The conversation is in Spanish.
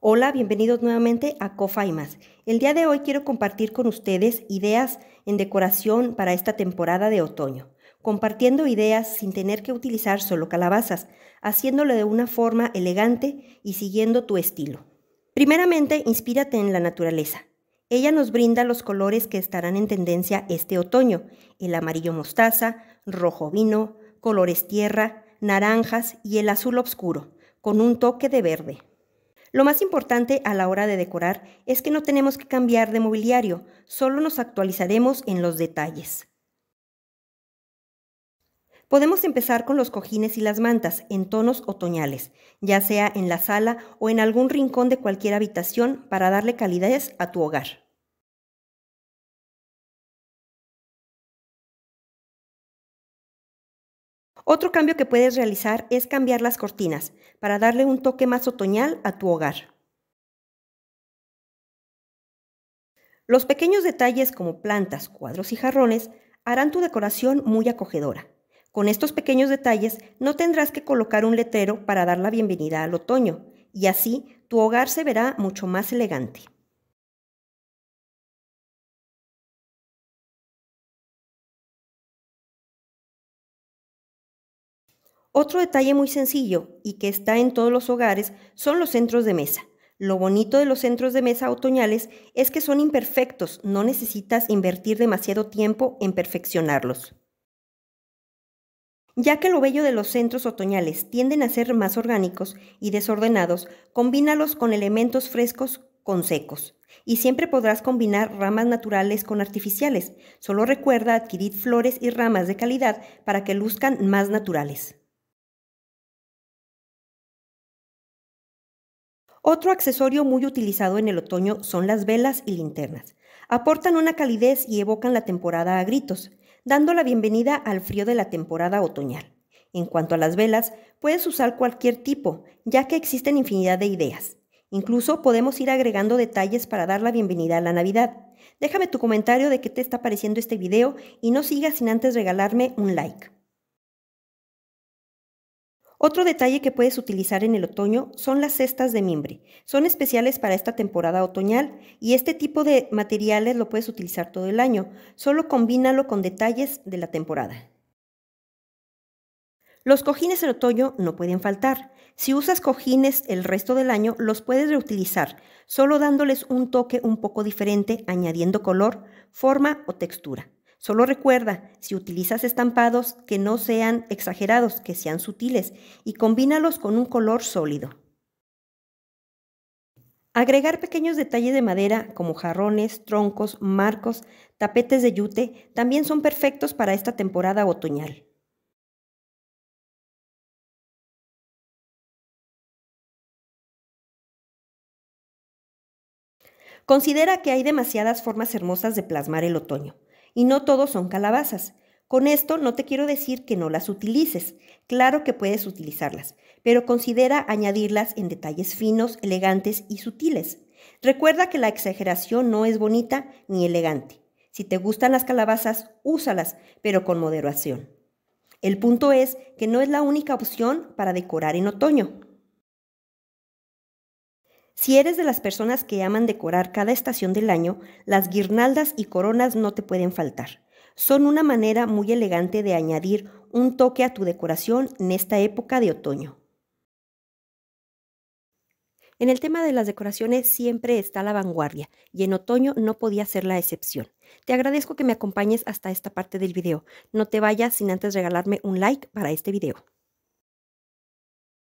Hola, bienvenidos nuevamente a más. El día de hoy quiero compartir con ustedes ideas en decoración para esta temporada de otoño, compartiendo ideas sin tener que utilizar solo calabazas, haciéndolo de una forma elegante y siguiendo tu estilo. Primeramente, inspírate en la naturaleza. Ella nos brinda los colores que estarán en tendencia este otoño, el amarillo mostaza, rojo vino, colores tierra, naranjas y el azul oscuro, con un toque de verde. Lo más importante a la hora de decorar es que no tenemos que cambiar de mobiliario, solo nos actualizaremos en los detalles. Podemos empezar con los cojines y las mantas en tonos otoñales, ya sea en la sala o en algún rincón de cualquier habitación para darle calidades a tu hogar. Otro cambio que puedes realizar es cambiar las cortinas para darle un toque más otoñal a tu hogar. Los pequeños detalles como plantas, cuadros y jarrones harán tu decoración muy acogedora. Con estos pequeños detalles no tendrás que colocar un letrero para dar la bienvenida al otoño y así tu hogar se verá mucho más elegante. Otro detalle muy sencillo y que está en todos los hogares son los centros de mesa. Lo bonito de los centros de mesa otoñales es que son imperfectos, no necesitas invertir demasiado tiempo en perfeccionarlos. Ya que lo bello de los centros otoñales tienden a ser más orgánicos y desordenados, combínalos con elementos frescos con secos. Y siempre podrás combinar ramas naturales con artificiales. Solo recuerda adquirir flores y ramas de calidad para que luzcan más naturales. Otro accesorio muy utilizado en el otoño son las velas y linternas. Aportan una calidez y evocan la temporada a gritos, dando la bienvenida al frío de la temporada otoñal. En cuanto a las velas, puedes usar cualquier tipo, ya que existen infinidad de ideas. Incluso podemos ir agregando detalles para dar la bienvenida a la Navidad. Déjame tu comentario de qué te está pareciendo este video y no sigas sin antes regalarme un like. Otro detalle que puedes utilizar en el otoño son las cestas de mimbre. Son especiales para esta temporada otoñal y este tipo de materiales lo puedes utilizar todo el año. Solo combínalo con detalles de la temporada. Los cojines en otoño no pueden faltar. Si usas cojines el resto del año, los puedes reutilizar, solo dándoles un toque un poco diferente, añadiendo color, forma o textura. Solo recuerda, si utilizas estampados, que no sean exagerados, que sean sutiles, y combínalos con un color sólido. Agregar pequeños detalles de madera como jarrones, troncos, marcos, tapetes de yute también son perfectos para esta temporada otoñal. Considera que hay demasiadas formas hermosas de plasmar el otoño y no todos son calabazas. Con esto no te quiero decir que no las utilices, claro que puedes utilizarlas, pero considera añadirlas en detalles finos, elegantes y sutiles. Recuerda que la exageración no es bonita ni elegante. Si te gustan las calabazas, úsalas, pero con moderación. El punto es que no es la única opción para decorar en otoño. Si eres de las personas que aman decorar cada estación del año, las guirnaldas y coronas no te pueden faltar. Son una manera muy elegante de añadir un toque a tu decoración en esta época de otoño. En el tema de las decoraciones siempre está la vanguardia y en otoño no podía ser la excepción. Te agradezco que me acompañes hasta esta parte del video. No te vayas sin antes regalarme un like para este video.